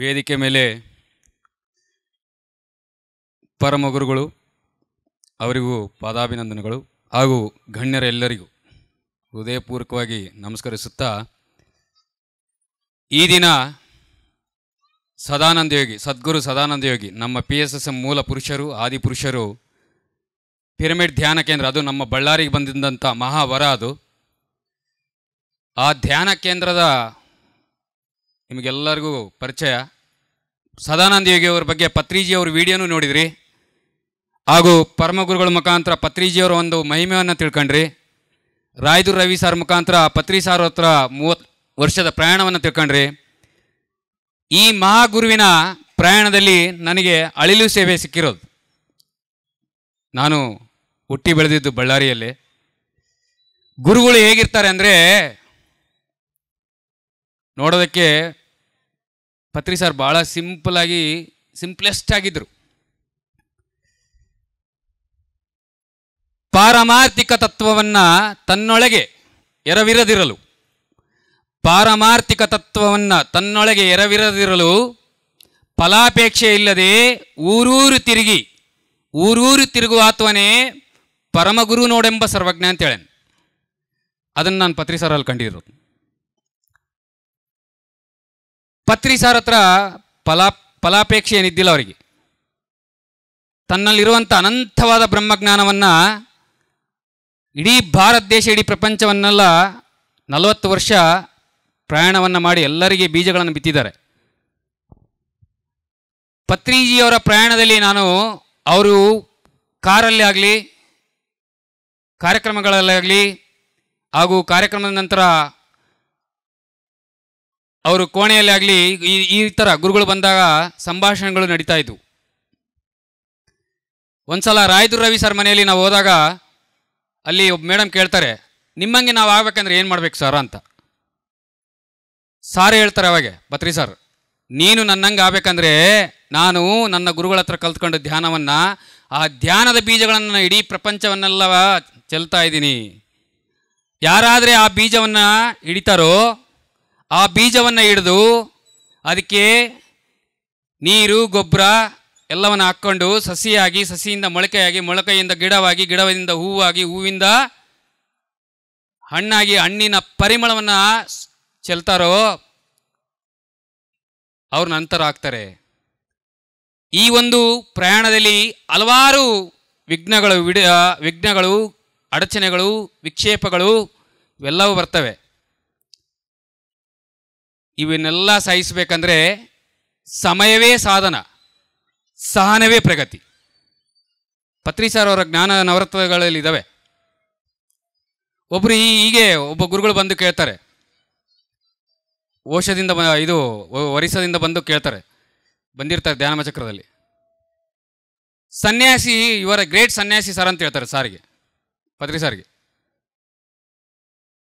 ವೇದಿಕೆ ಮೇಲೆ ಪರಮಗುರುಗಳು ಅವರಿಗೂ ಪಾದಾಭಿನಂದನೆಗಳು ಹಾಗೂ ಗಣ್ಯರೆಲ್ಲರಿಗೂ ಹೃದಯಪೂರ್ವಕವಾಗಿ ನಮಸ್ಕರಿಸುತ್ತಾ ಈ ದಿನ ಸದಾನಂದ ಯೋಗಿ ಸದ್ಗುರು ಸದಾನಂದ ಯೋಗಿ ನಮ್ಮ ಪಿ ಎಸ್ ಎಸ್ ಎಂ ಮೂಲ ಪುರುಷರು ಆದಿ ಪುರುಷರು ಪಿರಮಿಡ್ ಧ್ಯಾನ ಕೇಂದ್ರ ಅದು ನಮ್ಮ ಬಳ್ಳಾರಿಗೆ ಬಂದಿದ್ದಂಥ ಮಹಾವರ ಅದು ಆ ಧ್ಯಾನ ಕೇಂದ್ರದ ನಿಮಗೆಲ್ಲರಿಗೂ ಪರಿಚಯ ಸದಾನಂದ ಯೋಗಿಯವ್ರ ಬಗ್ಗೆ ಪತ್ರಿಜಿಯವ್ರ ವಿಡಿಯೋನೂ ನೋಡಿದ್ರಿ ಹಾಗೂ ಪರಮಗುರುಗಳ ಮುಖಾಂತರ ಪತ್ರಿಜಿಯವರ ಒಂದು ಮಹಿಮೆಯನ್ನು ತಿಳ್ಕೊಂಡ್ರಿ ರಾಯದುರ್ ರವಿ ಸಾರ್ ಮುಖಾಂತರ ಪತ್ರಿ ಸಾರ್ ಹತ್ರ ಮೂವತ್ತು ವರ್ಷದ ಪ್ರಯಾಣವನ್ನು ತಿಳ್ಕೊಂಡ್ರಿ ಈ ಮಹಾಗುರುವಿನ ಪ್ರಯಾಣದಲ್ಲಿ ನನಗೆ ಅಳಿಲು ಸೇವೆ ಸಿಕ್ಕಿರೋದು ನಾನು ಹುಟ್ಟಿ ಬೆಳೆದಿದ್ದು ಬಳ್ಳಾರಿಯಲ್ಲಿ ಗುರುಗಳು ಹೇಗಿರ್ತಾರೆ ಅಂದರೆ ನೋಡೋದಕ್ಕೆ ಪತ್ರಿ ಸರ್ ಭಾಳ ಸಿಂಪಲಾಗಿ ಸಿಂಪ್ಲೆಸ್ಟ್ ಆಗಿದ್ದರು ಪಾರಮಾರ್ಥಿಕ ತತ್ವವನ್ನು ತನ್ನೊಳಗೆ ಎರವಿರದಿರಲು ಪಾರಮಾರ್ಥಿಕ ತತ್ವವನ್ನು ತನ್ನೊಳಗೆ ಎರವಿರದಿರಲು ಫಲಾಪೇಕ್ಷೆ ಇಲ್ಲದೆ ಊರೂರು ತಿರುಗಿ ಊರೂರು ತಿರುಗುವ ಆತ್ಮನೇ ಪರಮಗುರು ನೋಡೆಂಬ ಸರ್ವಜ್ಞ ಅಂತೇಳೆ ಅದನ್ನು ನಾನು ಪತ್ರಿಸಾರಲ್ಲಿ ಕಂಡಿದ್ರು ಪತ್ರಿಸಾರ್ ಹತ್ರ ಫಲಾ ಫಲಾಪೇಕ್ಷೆ ಏನಿದ್ದಿಲ್ಲ ಅವರಿಗೆ ತನ್ನಲ್ಲಿರುವಂಥ ಅನಂತವಾದ ಬ್ರಹ್ಮಜ್ಞಾನವನ್ನ ಇಡೀ ಭಾರತ ದೇಶ ಇಡೀ ಪ್ರಪಂಚವನ್ನೆಲ್ಲ ನಲವತ್ತು ವರ್ಷ ಪ್ರಯಾಣವನ್ನು ಮಾಡಿ ಎಲ್ಲರಿಗೆ ಬೀಜಗಳನ್ನು ಬಿತ್ತಿದ್ದಾರೆ ಪತ್ನಿಜಿಯವರ ಪ್ರಯಾಣದಲ್ಲಿ ನಾನು ಅವರು ಕಾರಲ್ಲಿ ಆಗಲಿ ಕಾರ್ಯಕ್ರಮಗಳಲ್ಲಾಗಲಿ ಹಾಗೂ ಕಾರ್ಯಕ್ರಮದ ನಂತರ ಅವರು ಕೋಣೆಯಲ್ಲಿ ಆಗಲಿ ಈ ಈ ಥರ ಗುರುಗಳು ಬಂದಾಗ ಸಂಭಾಷಣೆಗಳು ನಡೀತಾ ಇದ್ವು ಒಂದ್ಸಲ ರಾಯದುರ್ ರವಿ ಸರ್ ಮನೆಯಲ್ಲಿ ನಾವು ಹೋದಾಗ ಅಲ್ಲಿ ಒಬ್ಬ ಮೇಡಮ್ ಕೇಳ್ತಾರೆ ನಿಮ್ಮಂಗೆ ನಾವು ಆಗ್ಬೇಕಂದ್ರೆ ಏನು ಮಾಡ್ಬೇಕು ಸರ್ ಅಂತ ಸಾರ್ ಹೇಳ್ತಾರೆ ಅವಾಗೆ ಬತ್ರಿ ಸರ್ ನೀನು ನನ್ನಂಗೆ ಆಗ್ಬೇಕಂದ್ರೆ ನಾನು ನನ್ನ ಗುರುಗಳ ಹತ್ರ ಕಲ್ತ್ಕೊಂಡು ಧ್ಯಾನವನ್ನು ಆ ಧ್ಯಾನದ ಬೀಜಗಳನ್ನು ಇಡೀ ಪ್ರಪಂಚವನ್ನೆಲ್ಲ ಚೆಲ್ತಾ ಇದ್ದೀನಿ ಯಾರಾದರೆ ಆ ಬೀಜವನ್ನು ಹಿಡಿತಾರೋ ಆ ಬೀಜವನ್ನು ಹಿಡಿದು ಅದಕ್ಕೆ ನೀರು ಗೊಬ್ಬರ ಎಲ್ಲವನ್ನು ಹಾಕ್ಕೊಂಡು ಸಸಿಯಾಗಿ ಸಸಿಯಿಂದ ಮೊಳಕೆಯಾಗಿ ಮೊಳಕೆಯಿಂದ ಗಿಡವಾಗಿ ಗಿಡದಿಂದ ಹೂವಾಗಿ ಹೂವಿಂದ ಹಣ್ಣಾಗಿ ಹಣ್ಣಿನ ಪರಿಮಳವನ್ನು ಚೆಲ್ತಾರೋ ಅವ್ರ ನಂತರ ಆಗ್ತಾರೆ ಈ ಒಂದು ಪ್ರಯಾಣದಲ್ಲಿ ಹಲವಾರು ವಿಘ್ನಗಳು ವಿಡ ವಿಘ್ನಗಳು ಅಡಚಣೆಗಳು ವಿಕ್ಷೇಪಗಳು ಇವೆಲ್ಲವೂ ಬರ್ತವೆ ಇವನ್ನೆಲ್ಲ ಸಹಿಸಬೇಕಂದ್ರೆ ಸಮಯವೇ ಸಾಧನ ಸಹನವೇ ಪ್ರಗತಿ ಪತ್ರಿ ಸರ್ ಅವರ ಜ್ಞಾನ ನವರತ್ವಗಳಲ್ಲಿ ಇದ್ದಾವೆ ಒಬ್ಬರು ಹೀಗೆ ಒಬ್ಬ ಗುರುಗಳು ಬಂದು ಕೇಳ್ತಾರೆ ಓಷದಿಂದ ಇದು ವರಿಸದಿಂದ ಬಂದು ಕೇಳ್ತಾರೆ ಬಂದಿರ್ತಾರೆ ಧ್ಯಾನಮ ಚಕ್ರದಲ್ಲಿ ಸನ್ಯಾಸಿ ಇವರ ಗ್ರೇಟ್ ಸನ್ಯಾಸಿ ಸರ್ ಅಂತ ಹೇಳ್ತಾರೆ ಸಾರಿಗೆ ಪತ್ರಿ ಸಾರಿಗೆ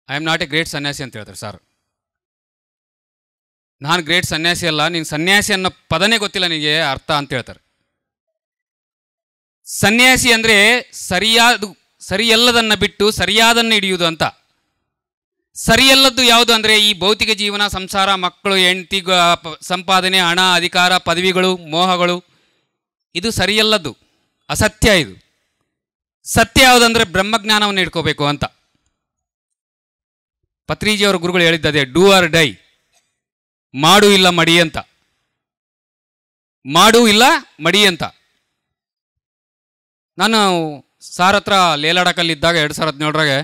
I am not a great ಸನ್ಯಾಸಿ ಅಂತ ಹೇಳ್ತಾರೆ ಸರ್ ನಾನು ಗ್ರೇಟ್ ಸನ್ಯಾಸಿ ಅಲ್ಲ ನೀನು ಸನ್ಯಾಸಿ ಅನ್ನೋ ಪದನೇ ಗೊತ್ತಿಲ್ಲ ನಿನಗೆ ಅರ್ಥ ಅಂತ ಹೇಳ್ತಾರೆ ಸನ್ಯಾಸಿ ಅಂದರೆ ಸರಿಯಾದ ಸರಿಯಲ್ಲದನ್ನು ಬಿಟ್ಟು ಸರಿಯಾದನ್ನು ಹಿಡಿಯುವುದು ಅಂತ ಸರಿಯಲ್ಲದ್ದು ಯಾವುದು ಅಂದರೆ ಈ ಭೌತಿಕ ಜೀವನ ಸಂಸಾರ ಮಕ್ಕಳು ಹೆಂಡತಿ ಸಂಪಾದನೆ ಹಣ ಅಧಿಕಾರ ಪದವಿಗಳು ಮೋಹಗಳು ಇದು ಸರಿಯಲ್ಲದ್ದು ಅಸತ್ಯ ಇದು ಸತ್ಯ ಯಾವುದಂದ್ರೆ ಬ್ರಹ್ಮಜ್ಞಾನವನ್ನು ಇಟ್ಕೋಬೇಕು ಅಂತ ಪತ್ರಿಜಿಯವರ ಗುರುಗಳು ಹೇಳಿದ್ದದೆ ಡೂ ಆರ್ ಡೈ ಮಾಡು ಇಲ್ಲ ಮಡಿ ಅಂತ ಮಾಡು ಇಲ್ಲ ಮಡಿ ಅಂತ ನಾನು ಸಾರ್ ಹತ್ರ ಲೇಲಾಡಕಲ್ಲಿದ್ದಾಗ ಎರಡು ಸಾವಿರದ ಹದಿನೇಳರಾಗೆ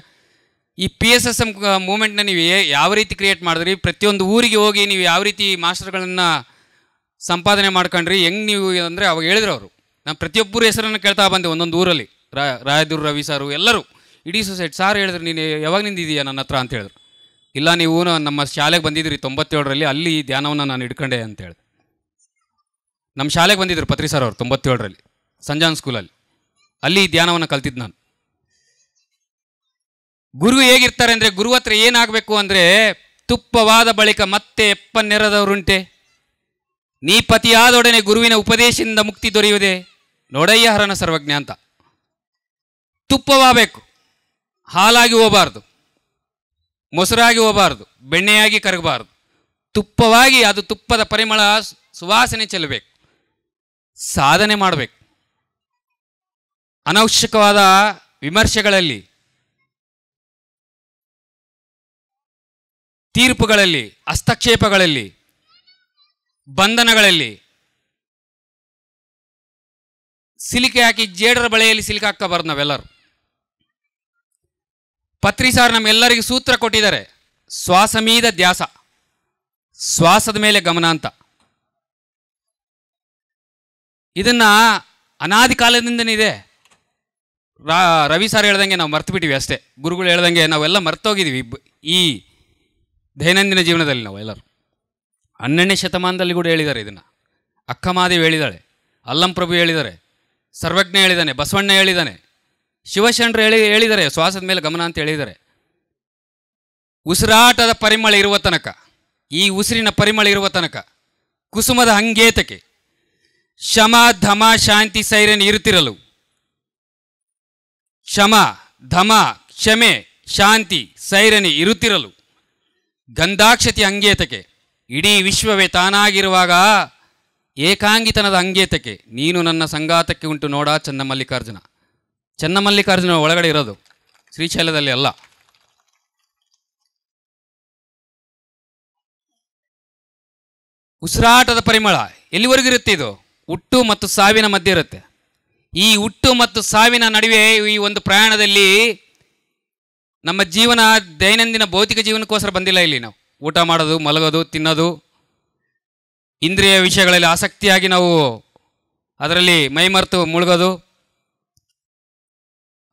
ಈ ಪಿ ಎಸ್ ಎಸ್ ಎಮ್ ಮೂಮೆಂಟ್ನ ನೀವು ಯಾವ ರೀತಿ ಕ್ರಿಯೇಟ್ ಮಾಡಿದ್ರಿ ಪ್ರತಿಯೊಂದು ಊರಿಗೆ ಹೋಗಿ ನೀವು ಯಾವ ರೀತಿ ಮಾಸ್ಟರ್ಗಳನ್ನು ಸಂಪಾದನೆ ಮಾಡ್ಕೊಂಡ್ರಿ ಹೆಂಗೆ ನೀವು ಅಂದರೆ ಅವಾಗ ಹೇಳಿದ್ರು ಅವರು ನಾನು ಪ್ರತಿಯೊಬ್ಬರು ಹೆಸರನ್ನು ಕೇಳ್ತಾ ಬಂದೆ ಒಂದೊಂದು ಊರಲ್ಲಿ ರಾ ರಾಯದೂರು ರವಿ ಸಾರು ಎಲ್ಲರೂ ಇಡೀ ಸೊಸೈಟಿ ಸಾರ್ ಹೇಳಿದ್ರು ನೀನು ಯಾವಾಗ ನಿಂದಿದೆಯಾ ನನ್ನ ಹತ್ರ ಅಂತ ಹೇಳಿದ್ರು ಇಲ್ಲ ನೀವು ನಮ್ಮ ಶಾಲೆಗೆ ಬಂದಿದ್ರಿ ತೊಂಬತ್ತೇಳರಲ್ಲಿ ಅಲ್ಲಿ ಧ್ಯಾನವನ್ನು ನಾನು ಹಿಡ್ಕೊಂಡೆ ಅಂತ ಹೇಳಿದೆ ನಮ್ಮ ಶಾಲೆಗೆ ಬಂದಿದ್ದರು ಪತ್ರಿ ಸರ್ ಅವರು ತೊಂಬತ್ತೇಳರಲ್ಲಿ ಸಂಜಾನ್ ಸ್ಕೂಲಲ್ಲಿ ಅಲ್ಲಿ ಧ್ಯಾನವನ್ನು ಕಲ್ತಿದ್ದು ನಾನು ಗುರು ಹೇಗಿರ್ತಾರೆ ಅಂದರೆ ಗುರು ಹತ್ರ ಏನಾಗಬೇಕು ಅಂದರೆ ತುಪ್ಪವಾದ ಬಳಿಕ ಮತ್ತೆ ಎಪ್ಪನ್ನೆರದವರುಂಟೆ ನೀ ಪತಿಯಾದೊಡನೆ ಗುರುವಿನ ಉಪದೇಶದಿಂದ ಮುಕ್ತಿ ದೊರೆಯುವುದೇ ನೋಡಯ್ಯ ಹರನ ಸರ್ವಜ್ಞ ಅಂತ ತುಪ್ಪವಾಗಬೇಕು ಹಾಲಾಗಿ ಹೋಗಬಾರ್ದು ಮೊಸರಾಗಿ ಹೋಗಬಾರ್ದು ಬೆಣ್ಣೆಯಾಗಿ ಕರಗಬಾರ್ದು ತುಪ್ಪವಾಗಿ ಅದು ತುಪ್ಪದ ಪರಿಮಳ ಸುವಾಸನೆ ಚೆಲ್ಲಬೇಕು ಸಾಧನೆ ಮಾಡಬೇಕು ಅನವಶ್ಯಕವಾದ ವಿಮರ್ಶೆಗಳಲ್ಲಿ ತೀರ್ಪುಗಳಲ್ಲಿ ಹಸ್ತಕ್ಷೇಪಗಳಲ್ಲಿ ಬಂಧನಗಳಲ್ಲಿ ಸಿಲಿಕೆ ಹಾಕಿ ಜೇಡರ ಬಳೆಯಲ್ಲಿ ಸಿಲುಕೆ ಹಾಕಬಾರ್ದು ನಾವೆಲ್ಲರೂ ಪತ್ರಿ ಸಾರ್ ನಮ್ಮೆಲ್ಲರಿಗೂ ಸೂತ್ರ ಕೊಟ್ಟಿದ್ದಾರೆ ಶ್ವಾಸಮೀದ ಮೀದ ಧ್ಯಾಸ ಶ್ವಾಸದ ಮೇಲೆ ಗಮನ ಅಂತ ಇದನ್ನ ಅನಾದಿ ಕಾಲದಿಂದನಿದೆ ಇದೆ ರವಿ ಸಾರ್ ಹೇಳ್ದಂಗೆ ನಾವು ಮರ್ತು ಬಿಟ್ಟಿವಿ ಅಷ್ಟೇ ಗುರುಗಳು ಹೇಳ್ದಂಗೆ ನಾವೆಲ್ಲ ಮರ್ತೋಗಿದ್ದೀವಿ ಈ ದೈನಂದಿನ ಜೀವನದಲ್ಲಿ ನಾವು ಎಲ್ಲರೂ ಹನ್ನೆರಡನೇ ಶತಮಾನದಲ್ಲಿ ಕೂಡ ಹೇಳಿದ್ದಾರೆ ಇದನ್ನು ಅಕ್ಕಮಾದೇವಿ ಹೇಳಿದ್ದಾಳೆ ಅಲ್ಲಂಪ್ರಭು ಹೇಳಿದ್ದಾರೆ ಸರ್ವಜ್ಞ ಹೇಳಿದ್ದಾನೆ ಬಸವಣ್ಣ ಹೇಳಿದ್ದಾನೆ ಶಿವಶರಣರು ಹೇಳಿ ಹೇಳಿದ್ದಾರೆ ಶ್ವಾಸದ ಮೇಲೆ ಗಮನ ಅಂತ ಹೇಳಿದ್ದಾರೆ ಉಸಿರಾಟದ ಪರಿಮಳ ಇರುವ ತನಕ ಈ ಉಸಿರಿನ ಪರಿಮಳ ಇರುವ ತನಕ ಕುಸುಮದ ಹಂಗೇತಕ್ಕೆ ಶಮ ಧಮ ಶಾಂತಿ ಸೈರನ್ ಇರುತ್ತಿರಲು ಶಮ ಧಮ ಕ್ಷಮೆ ಶಾಂತಿ ಸೈರನಿ ಇರುತ್ತಿರಲು ಗಂಧಾಕ್ಷತಿ ಅಂಗೇತಕೆ ಇಡೀ ವಿಶ್ವವೇ ತಾನಾಗಿರುವಾಗ ಏಕಾಂಗಿತನದ ಅಂಗೇತಕೆ ನೀನು ನನ್ನ ಸಂಗಾತಕ್ಕೆ ಉಂಟು ನೋಡ ಚನ್ನಮಲ್ಲಿಕಾರ್ಜುನ ಚನ್ನಮಲ್ಲಿಕಾರ್ಜುನ ಒಳಗಡೆ ಇರೋದು ಶ್ರೀಶೈಲದಲ್ಲಿ ಅಲ್ಲ ಉಸಿರಾಟದ ಪರಿಮಳ ಎಲ್ಲಿವರೆಗೂ ಇರುತ್ತೆ ಇದು ಹುಟ್ಟು ಮತ್ತು ಸಾವಿನ ಮಧ್ಯೆ ಇರುತ್ತೆ ಈ ಹುಟ್ಟು ಮತ್ತು ಸಾವಿನ ನಡುವೆ ಈ ಒಂದು ಪ್ರಯಾಣದಲ್ಲಿ ನಮ್ಮ ಜೀವನ ದೈನಂದಿನ ಭೌತಿಕ ಜೀವನಕ್ಕೋಸ್ಕರ ಬಂದಿಲ್ಲ ಇಲ್ಲಿ ನಾವು ಊಟ ಮಾಡೋದು ಮಲಗೋದು ತಿನ್ನೋದು ಇಂದ್ರಿಯ ವಿಷಯಗಳಲ್ಲಿ ಆಸಕ್ತಿಯಾಗಿ ನಾವು ಅದರಲ್ಲಿ ಮೈಮರೆತು ಮುಳುಗೋದು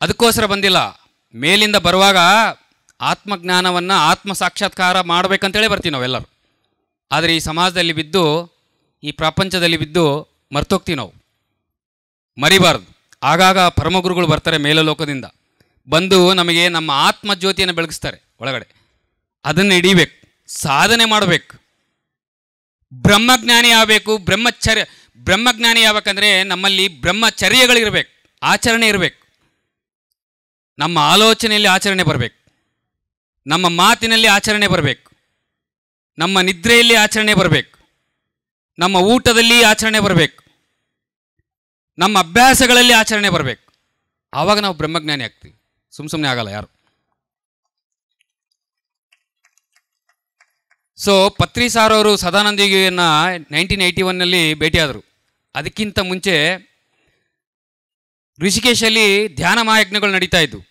ಅದಕ್ಕೋಸ್ಕರ ಬಂದಿಲ್ಲ ಮೇಲಿಂದ ಬರುವಾಗ ಆತ್ಮಜ್ಞಾನವನ್ನು ಆತ್ಮ ಸಾಕ್ಷಾತ್ಕಾರ ಮಾಡಬೇಕಂತೇಳಿ ಬರ್ತೀವಿ ನಾವೆಲ್ಲರೂ ಆದರೆ ಈ ಸಮಾಜದಲ್ಲಿ ಬಿದ್ದು ಈ ಪ್ರಪಂಚದಲ್ಲಿ ಬಿದ್ದು ಮರ್ತೋಗ್ತೀವಿ ನಾವು ಮರಿಬಾರ್ದು ಆಗಾಗ ಪರಮಗುರುಗಳು ಬರ್ತಾರೆ ಮೇಲಲೋಕದಿಂದ ಬಂದು ನಮಗೆ ನಮ್ಮ ಆತ್ಮಜ್ಯೋತಿಯನ್ನು ಬೆಳಗಿಸ್ತಾರೆ ಒಳಗಡೆ ಅದನ್ನು ಹಿಡಿಬೇಕು ಸಾಧನೆ ಮಾಡಬೇಕು ಬ್ರಹ್ಮಜ್ಞಾನಿ ಆಗಬೇಕು ಬ್ರಹ್ಮಚರ್ಯ ಬ್ರಹ್ಮಜ್ಞಾನಿ ಆಗ್ಬೇಕಂದ್ರೆ ನಮ್ಮಲ್ಲಿ ಬ್ರಹ್ಮಚರ್ಯಗಳಿರಬೇಕು ಆಚರಣೆ ಇರಬೇಕು ನಮ್ಮ ಆಲೋಚನೆಯಲ್ಲಿ ಆಚರಣೆ ಬರಬೇಕು ನಮ್ಮ ಮಾತಿನಲ್ಲಿ ಆಚರಣೆ ಬರಬೇಕು ನಮ್ಮ ನಿದ್ರೆಯಲ್ಲಿ ಆಚರಣೆ ಬರಬೇಕು ನಮ್ಮ ಊಟದಲ್ಲಿ ಆಚರಣೆ ಬರಬೇಕು ನಮ್ಮ ಅಭ್ಯಾಸಗಳಲ್ಲಿ ಆಚರಣೆ ಬರಬೇಕು ಆವಾಗ ನಾವು ಬ್ರಹ್ಮಜ್ಞಾನಿ ಆಗ್ತೀವಿ ಸುಮ್ಮ ಸುಮ್ಮನೆ ಆಗಲ್ಲ ಯಾರು ಸೊ ಪತ್ರಿ ಸಾರ್ ಅವರು ಸದಾನಂದಿಯನ್ನು ನೈನ್ಟೀನ್ ಏಯ್ಟಿ ಒನ್ನಲ್ಲಿ ಭೇಟಿಯಾದರು ಅದಕ್ಕಿಂತ ಮುಂಚೆ ಋಷಿಕೇಶಲ್ಲಿ ಧ್ಯಾನ ಮಾಯಜ್ಞಗಳು ನಡೀತಾ ಇದ್ದವು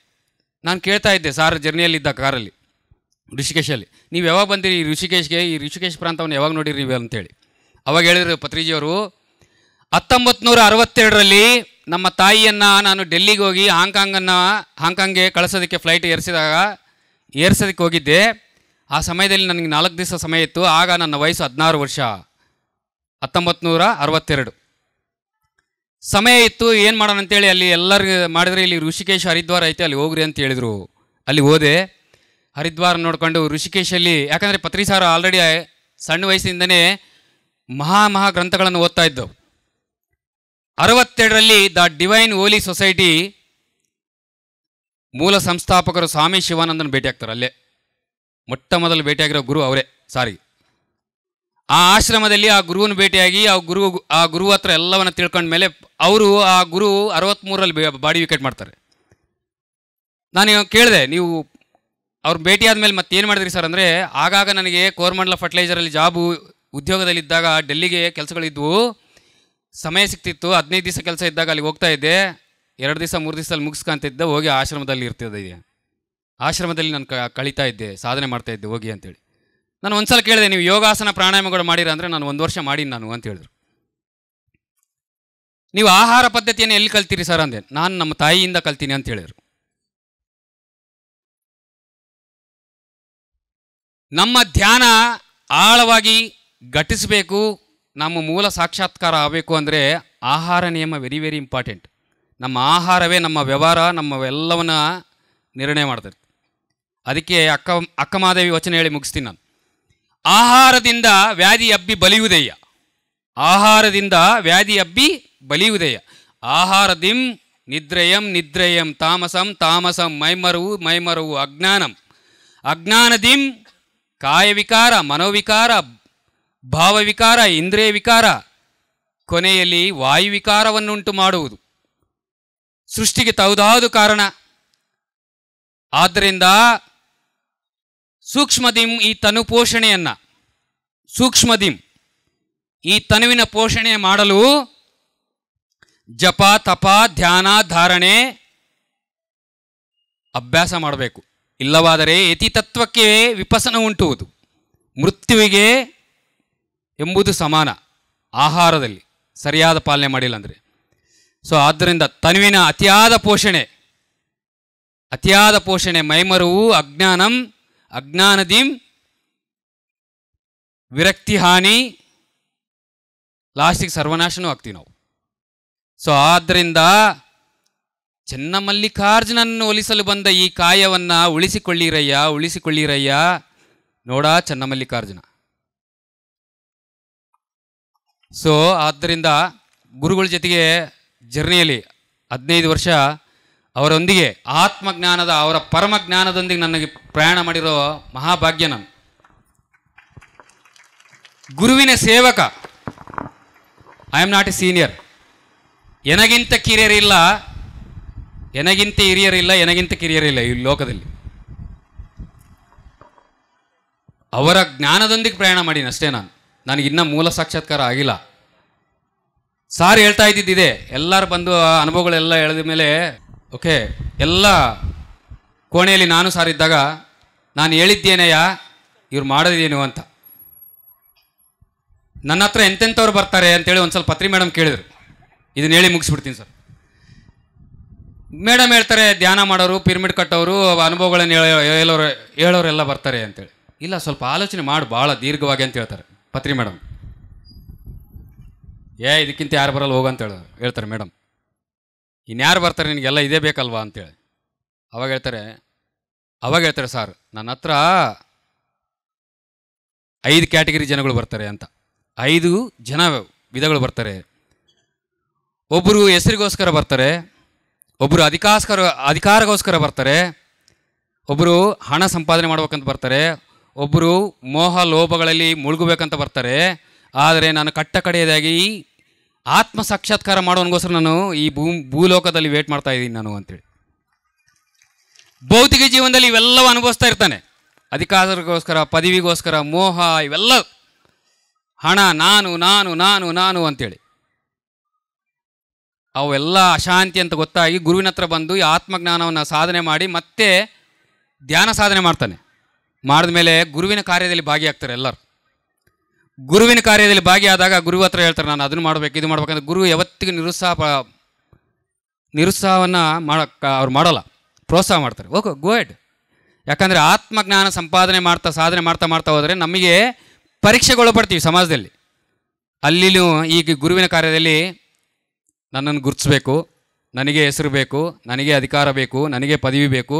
ನಾನು ಕೇಳ್ತಾ ಇದ್ದೆ ಸಾರ್ ಜರ್ನಿಯಲ್ಲಿದ್ದ ಕಾರಲ್ಲಿ ಋಷಿಕೇಶಲ್ಲಿ ನೀವು ಯಾವಾಗ ಬಂದಿರಿ ಈ ಋಷಿಕೇಶ್ಗೆ ಈ ಋಷಿಕೇಶ್ ಪ್ರಾಂತವನ್ನು ಯಾವಾಗ ನೋಡಿರಿ ನೀವು ಅಂತೇಳಿ ಅವಾಗ ಹೇಳಿದ್ರು ಪತ್ರಿಜಿಯವರು ಹತ್ತೊಂಬತ್ತು ನೂರ ಅರವತ್ತೆರಡರಲ್ಲಿ ನಮ್ಮ ತಾಯಿಯನ್ನು ನಾನು ಡೆಲ್ಲಿಗೆ ಹೋಗಿ ಹಾಂಕಾಂಗನ್ನು ಹಾಂಕಾಂಗ್ಗೆ ಕಳಿಸೋದಕ್ಕೆ ಫ್ಲೈಟ್ ಏರಿಸಿದಾಗ ಏರ್ಸೋದಕ್ಕೆ ಹೋಗಿದ್ದೆ ಆ ಸಮಯದಲ್ಲಿ ನನಗೆ ನಾಲ್ಕು ದಿವಸ ಸಮಯ ಇತ್ತು ಆಗ ನನ್ನ ವಯಸ್ಸು ಹದಿನಾರು ವರ್ಷ ಹತ್ತೊಂಬತ್ತು ಅರವತ್ತೆರಡು ಸಮಯ ಇತ್ತು ಏನು ಮಾಡೋಣ ಅಂತೇಳಿ ಅಲ್ಲಿ ಎಲ್ಲರಿಗೂ ಮಾಡಿದರೆ ಇಲ್ಲಿ ಋಷಿಕೇಶ್ ಹರಿದ್ವಾರ ಐತೆ ಅಲ್ಲಿ ಹೋಗ್ರಿ ಅಂತ ಹೇಳಿದರು ಅಲ್ಲಿ ಹೋದೆ ಹರಿದ್ವಾರ ನೋಡಿಕೊಂಡು ಋಷಿಕೇಶಲ್ಲಿ ಯಾಕಂದರೆ ಪತ್ರಿಸಾರ ಆಲ್ರೆಡಿ ಸಣ್ಣ ವಯಸ್ಸಿನಿಂದನೇ ಮಹಾ ಮಹಾ ಗ್ರಂಥಗಳನ್ನು ಓದ್ತಾ ಇದ್ದವು ಅರವತ್ತೆರಡರಲ್ಲಿ ದ ಡಿವೈನ್ ಓಲಿ ಸೊಸೈಟಿ ಮೂಲ ಸಂಸ್ಥಾಪಕರು ಸ್ವಾಮಿ ಶಿವಾನಂದನ ಭೇಟಿಯಾಗ್ತಾರೆ ಅಲ್ಲೇ ಮೊಟ್ಟ ಮೊದಲು ಭೇಟಿಯಾಗಿರೋ ಗುರು ಅವರೇ ಸಾರಿ ಆ ಆಶ್ರಮದಲ್ಲಿ ಆ ಗುರುವನ್ನು ಭೇಟಿಯಾಗಿ ಆ ಗುರು ಆ ಗುರು ಹತ್ರ ಎಲ್ಲವನ್ನ ತಿಳ್ಕೊಂಡ ಮೇಲೆ ಅವರು ಆ ಗುರು ಅರವತ್ತ್ಮೂರರಲ್ಲಿ ಬಾಡಿ ವಿಕೆಟ್ ಮಾಡ್ತಾರೆ ನಾನು ಕೇಳಿದೆ ನೀವು ಅವ್ರು ಭೇಟಿ ಆದಮೇಲೆ ಮತ್ತೇನು ಮಾಡಿದ್ರಿ ಸರ್ ಅಂದರೆ ಆಗಾಗ ನನಗೆ ಕೋರ್ಮಂಡಲ ಫರ್ಟಿಲೈಸರಲ್ಲಿ ಜಾಬು ಉದ್ಯೋಗದಲ್ಲಿದ್ದಾಗ ಡೆಲ್ಲಿಗೆ ಕೆಲಸಗಳಿದ್ವು ಸಮಯ ಸಿಕ್ತಿತ್ತು ಹದಿನೈದು ದಿವಸ ಕೆಲಸ ಇದ್ದಾಗ ಅಲ್ಲಿಗೆ ಹೋಗ್ತಾ ಇದ್ದೆ ಎರಡು ದಿವಸ ಮೂರು ದಿವಸದಲ್ಲಿ ಮುಗಿಸ್ಕೊಂತಿದ್ದೆ ಹೋಗಿ ಆಶ್ರಮದಲ್ಲಿ ಇರ್ತಿದ್ದೆ ಆಶ್ರಮದಲ್ಲಿ ನಾನು ಕಳೀತಾ ಇದ್ದೆ ಸಾಧನೆ ಮಾಡ್ತಾ ಇದ್ದೆ ಹೋಗಿ ಅಂತೇಳಿ ನಾನು ಒಂದ್ಸಲ ಕೇಳಿದೆ ನೀವು ಯೋಗಾಸನ ಪ್ರಾಣಾಯಾಮಗಳು ಮಾಡಿರ ಅಂದರೆ ನಾನು ಒಂದು ವರ್ಷ ಮಾಡೀನಿ ನಾನು ಅಂತ ಹೇಳಿದ್ರು ನೀವು ಆಹಾರ ಪದ್ಧತಿಯನ್ನು ಎಲ್ಲಿ ಕಲ್ತೀರಿ ಸರ್ ಅಂದೆ ನಾನು ನಮ್ಮ ತಾಯಿಯಿಂದ ಕಲ್ತೀನಿ ಅಂತ ಹೇಳಿದರು ನಮ್ಮ ಧ್ಯಾನ ಆಳವಾಗಿ ಘಟಿಸಬೇಕು ನಮ್ಮ ಮೂಲ ಸಾಕ್ಷಾತ್ಕಾರ ಆಗಬೇಕು ಅಂದರೆ ಆಹಾರ ನಿಯಮ ವೆರಿ ವೆರಿ ಇಂಪಾರ್ಟೆಂಟ್ ನಮ್ಮ ಆಹಾರವೇ ನಮ್ಮ ವ್ಯವಹಾರ ನಮ್ಮ ಎಲ್ಲವನ್ನ ನಿರ್ಣಯ ಮಾಡ್ತಾರೆ ಅದಕ್ಕೆ ಅಕ್ಕ ಅಕ್ಕಮಾದೇವಿ ವಚನ ಹೇಳಿ ಮುಗಿಸ್ತೀನಿ ನಾನು ಆಹಾರದಿಂದ ವ್ಯಾಧಿ ಅಬ್ಬಿ ಬಲಿಯುವುದಯ್ಯ ಆಹಾರದಿಂದ ವ್ಯಾಧಿ ಅಬ್ಬಿ ಬಲಿಯುವುದಯ್ಯ ದಿಂ ನಿದ್ರೆಯಂ ನಿದ್ರೆಯಂ ತಾಮಸಂ ತಾಮಸಂ ಮೈಮರವು ಮೈಮರವು ಅಜ್ಞಾನಂ ಅಜ್ಞಾನ ದಿಂ ಕಾಯವಿಕಾರ ಮನೋವಿಕಾರ ಭಾವವಿಕಾರ ಇಂದ್ರಿಯ ವಿಕಾರ ಕೊನೆಯಲ್ಲಿ ವಾಯುವಿಕಾರವನ್ನುಂಟು ಮಾಡುವುದು ಸೃಷ್ಟಿಗೆ ತೌದಾದು ಕಾರಣ ಆದ್ದರಿಂದ ಸೂಕ್ಷ್ಮದಿಂ ಈ ತನು ಪೋಷಣೆಯನ್ನು ಸೂಕ್ಷ್ಮದಿಂ ಈ ತನುವಿನ ಪೋಷಣೆ ಮಾಡಲು ಜಪ ತಪ ಧ್ಯಾನ ಧಾರಣೆ ಅಭ್ಯಾಸ ಮಾಡಬೇಕು ಇಲ್ಲವಾದರೆ ಯತಿತತ್ವಕ್ಕೆ ವಿಪಸನ ಉಂಟುವುದು ಮೃತ್ಯುವಿಗೆ ಎಂಬುದು ಸಮಾನ ಆಹಾರದಲ್ಲಿ ಸರಿಯಾದ ಪಾಲನೆ ಮಾಡಿಲ್ಲ ಅಂದರೆ ಸೊ ಆದ್ದರಿಂದ ತನುವಿನ ಅತಿಯಾದ ಪೋಷಣೆ ಅತಿಯಾದ ಪೋಷಣೆ ಮೈಮರುವು ಅಜ್ಞಾನಂ ಅಜ್ಞಾನದಿಂ ವಿರಕ್ತಿ ಹಾನಿ ಲಾಸ್ಟಿಗೆ ಸರ್ವನಾಶನೂ ಆಗ್ತೀವಿ ನಾವು ಸೊ ಆದ್ದರಿಂದ ಚನ್ನಮಲ್ಲಿಕಾರ್ಜುನನ್ನು ಒಲಿಸಲು ಬಂದ ಈ ಕಾಯವನ್ನು ಉಳಿಸಿಕೊಳ್ಳಿರಯ್ಯ ಉಳಿಸಿಕೊಳ್ಳಿರಯ್ಯ ನೋಡ ಚನ್ನಮಲ್ಲಿಕಾರ್ಜುನ ಸೊ ಆದ್ದರಿಂದ ಗುರುಗಳ ಜೊತೆಗೆ ಜರ್ನಿಯಲ್ಲಿ ಹದಿನೈದು ವರ್ಷ ಅವರೊಂದಿಗೆ ಆತ್ಮಜ್ಞಾನದ ಅವರ ಪರಮ ಜ್ಞಾನದೊಂದಿಗೆ ನನಗೆ ಪ್ರಯಾಣ ಮಾಡಿರೋ ಮಹಾಭಾಗ್ಯ ನಾನು ಗುರುವಿನ ಸೇವಕ I am not a senior ಎನಗಿಂತ ಕಿರಿಯರಿಲ್ಲ ಎನಗಿಂತ ಹಿರಿಯರಿಲ್ಲ ಎನಗಿಂತ ಕಿರಿಯರಿಲ್ಲ ಈ ಲೋಕದಲ್ಲಿ ಅವರ ಜ್ಞಾನದೊಂದಿಗೆ ಪ್ರಯಾಣ ಮಾಡೀನಿ ಅಷ್ಟೇ ನಾನು ನನಗಿನ್ನ ಮೂಲ ಸಾಕ್ಷಾತ್ಕಾರ ಆಗಿಲ್ಲ ಸಾರ್ ಹೇಳ್ತಾ ಇದ್ದಿದ್ದಿದೆ ಎಲ್ಲರೂ ಬಂದು ಅನುಭವಗಳೆಲ್ಲ ಹೇಳಿದ ಮೇಲೆ ಓಕೆ ಎಲ್ಲ ಕೋಣೆಯಲ್ಲಿ ನಾನು ಇದ್ದಾಗ ನಾನು ಹೇಳಿದ್ದೇನೆಯ ಇವ್ರು ಮಾಡೋದೇನು ಅಂತ ನನ್ನ ಹತ್ರ ಎಂತೆಂಥವ್ರು ಬರ್ತಾರೆ ಅಂತೇಳಿ ಒಂದು ಸ್ವಲ್ಪ ಪತ್ರಿ ಮೇಡಮ್ ಕೇಳಿದ್ರು ಇದನ್ನ ಹೇಳಿ ಮುಗಿಸ್ಬಿಡ್ತೀನಿ ಸರ್ ಮೇಡಮ್ ಹೇಳ್ತಾರೆ ಧ್ಯಾನ ಮಾಡೋರು ಪಿರಮಿಡ್ ಕಟ್ಟೋರು ಅನುಭವಗಳನ್ನು ಹೇಳೋರು ಹೇಳೋರೆಲ್ಲ ಬರ್ತಾರೆ ಅಂತೇಳಿ ಇಲ್ಲ ಸ್ವಲ್ಪ ಆಲೋಚನೆ ಮಾಡು ಭಾಳ ದೀರ್ಘವಾಗಿ ಅಂತ ಹೇಳ್ತಾರೆ ಪತ್ರಿ ಮೇಡಮ್ ಏ ಇದಕ್ಕಿಂತ ಯಾರು ಬರಲ್ಲ ಹೋಗು ಅಂತ ಹೇಳ್ತಾರೆ ಮೇಡಮ್ ಇನ್ಯಾರು ಬರ್ತಾರೆ ನಿನಗೆಲ್ಲ ಇದೇ ಬೇಕಲ್ವಾ ಅಂತೇಳಿ ಅವಾಗ ಹೇಳ್ತಾರೆ ಅವಾಗ ಹೇಳ್ತಾರೆ ಸರ್ ನನ್ನ ಹತ್ರ ಐದು ಕ್ಯಾಟಗರಿ ಜನಗಳು ಬರ್ತಾರೆ ಅಂತ ಐದು ಜನ ವಿಧಗಳು ಬರ್ತಾರೆ ಒಬ್ಬರು ಹೆಸರಿಗೋಸ್ಕರ ಬರ್ತಾರೆ ಒಬ್ಬರು ಅಧಿಕಾಸ್ಕರ ಅಧಿಕಾರಗೋಸ್ಕರ ಬರ್ತಾರೆ ಒಬ್ಬರು ಹಣ ಸಂಪಾದನೆ ಮಾಡ್ಬೇಕಂತ ಬರ್ತಾರೆ ಒಬ್ಬರು ಮೋಹ ಲೋಭಗಳಲ್ಲಿ ಮುಳುಗಬೇಕಂತ ಬರ್ತಾರೆ ಆದರೆ ನಾನು ಕಟ್ಟ ಕಡೆಯದಾಗಿ ಆತ್ಮ ಸಾಕ್ಷಾತ್ಕಾರ ಮಾಡೋನಿಗೋಸ್ಕರ ನಾನು ಈ ಭೂ ಭೂಲೋಕದಲ್ಲಿ ವೇಟ್ ಮಾಡ್ತಾ ಇದ್ದೀನಿ ನಾನು ಅಂತೇಳಿ ಭೌತಿಕ ಜೀವನದಲ್ಲಿ ಇವೆಲ್ಲವೂ ಅನುಭವಿಸ್ತಾ ಇರ್ತಾನೆ ಅಧಿಕಾರಗೋಸ್ಕರ ಪದವಿಗೋಸ್ಕರ ಮೋಹ ಇವೆಲ್ಲ ಹಣ ನಾನು ನಾನು ನಾನು ನಾನು ಅಂತೇಳಿ ಅವೆಲ್ಲ ಅಶಾಂತಿ ಅಂತ ಗೊತ್ತಾಗಿ ಗುರುವಿನ ಹತ್ರ ಬಂದು ಈ ಆತ್ಮಜ್ಞಾನವನ್ನು ಸಾಧನೆ ಮಾಡಿ ಮತ್ತೆ ಧ್ಯಾನ ಸಾಧನೆ ಮಾಡ್ತಾನೆ ಮಾಡಿದ ಮೇಲೆ ಗುರುವಿನ ಕಾರ್ಯದಲ್ಲಿ ಭಾಗಿಯಾಗ್ತಾರೆ ಎಲ್ಲರು ಗುರುವಿನ ಕಾರ್ಯದಲ್ಲಿ ಭಾಗಿಯಾದಾಗ ಗುರು ಹತ್ರ ಹೇಳ್ತಾರೆ ನಾನು ಅದನ್ನು ಮಾಡಬೇಕು ಇದು ಮಾಡ್ಬೇಕಂದ್ರೆ ಗುರು ಯಾವತ್ತಿಗೂ ನಿರುತ್ಸಾಹ ನಿರುತ್ಸಾಹವನ್ನು ಮಾಡಕ್ಕೆ ಅವ್ರು ಮಾಡೋಲ್ಲ ಪ್ರೋತ್ಸಾಹ ಮಾಡ್ತಾರೆ ಓಕೆ ಗೋಯಡ್ ಯಾಕಂದರೆ ಆತ್ಮಜ್ಞಾನ ಸಂಪಾದನೆ ಮಾಡ್ತಾ ಸಾಧನೆ ಮಾಡ್ತಾ ಮಾಡ್ತಾ ಹೋದರೆ ನಮಗೆ ಪರೀಕ್ಷೆಗೊಳಪಡ್ತೀವಿ ಸಮಾಜದಲ್ಲಿ ಅಲ್ಲಿಲೂ ಈಗ ಗುರುವಿನ ಕಾರ್ಯದಲ್ಲಿ ನನ್ನನ್ನು ಗುರುತಿಸ್ಬೇಕು ನನಗೆ ಹೆಸರು ಬೇಕು ನನಗೆ ಅಧಿಕಾರ ಬೇಕು ನನಗೆ ಪದವಿ ಬೇಕು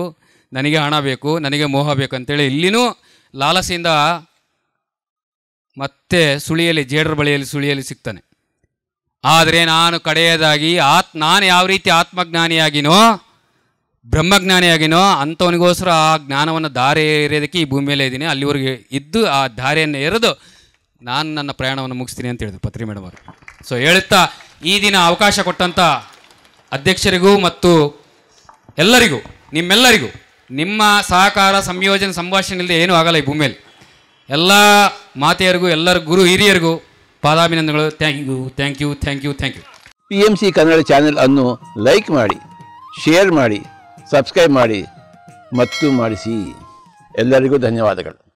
ನನಗೆ ಹಣ ಬೇಕು ನನಗೆ ಮೋಹ ಬೇಕು ಅಂತೇಳಿ ಇಲ್ಲಿನೂ ಲಾಲಸೆಯಿಂದ ಮತ್ತೆ ಸುಳಿಯಲ್ಲಿ ಜೇಡರ ಬಳಿಯಲ್ಲಿ ಸುಳಿಯಲ್ಲಿ ಸಿಗ್ತಾನೆ ಆದರೆ ನಾನು ಕಡೆಯದಾಗಿ ಆತ್ ನಾನು ಯಾವ ರೀತಿ ಆತ್ಮಜ್ಞಾನಿಯಾಗಿನೋ ಬ್ರಹ್ಮಜ್ಞಾನಿಯಾಗಿನೋ ಅಂಥವನಿಗೋಸ್ಕರ ಆ ಜ್ಞಾನವನ್ನು ದಾರಿ ಎರೆಯೋದಕ್ಕೆ ಈ ಭೂಮಿ ಇದ್ದೀನಿ ಅಲ್ಲಿವರೆಗೆ ಇದ್ದು ಆ ದಾರಿಯನ್ನು ಎರೆದು ನಾನು ನನ್ನ ಪ್ರಯಾಣವನ್ನು ಮುಗಿಸ್ತೀನಿ ಅಂತ ಹೇಳಿದ್ರು ಪತ್ರಿ ಮೇಡಮ್ ಅವರು ಸೊ ಹೇಳುತ್ತಾ ಈ ದಿನ ಅವಕಾಶ ಕೊಟ್ಟಂಥ ಅಧ್ಯಕ್ಷರಿಗೂ ಮತ್ತು ಎಲ್ಲರಿಗೂ ನಿಮ್ಮೆಲ್ಲರಿಗೂ ನಿಮ್ಮ ಸಹಕಾರ ಸಂಯೋಜನೆ ಸಂಭಾಷಣೆ ಇಲ್ಲದೆ ಏನೂ ಆಗಲ್ಲ ಈ ಭೂಮಿಯಲ್ಲಿ ಎಲ್ಲ ಮಾತೆಯರಿಗೂ ಎಲ್ಲರ ಗುರು ಹಿರಿಯರಿಗೂ ಪಾದಾಭಿನಂದನೆಗಳು thank you thank you thank you thank you P M C Kannada channel ಅನ್ನು ಲೈಕ್ ಮಾಡಿ ಶೇರ್ ಮಾಡಿ ಸಬ್ಸ್ಕ್ರೈಬ್ ಮಾಡಿ ಮತ್ತು ಮಾಡಿಸಿ ಎಲ್ಲರಿಗೂ ಧನ್ಯವಾದಗಳು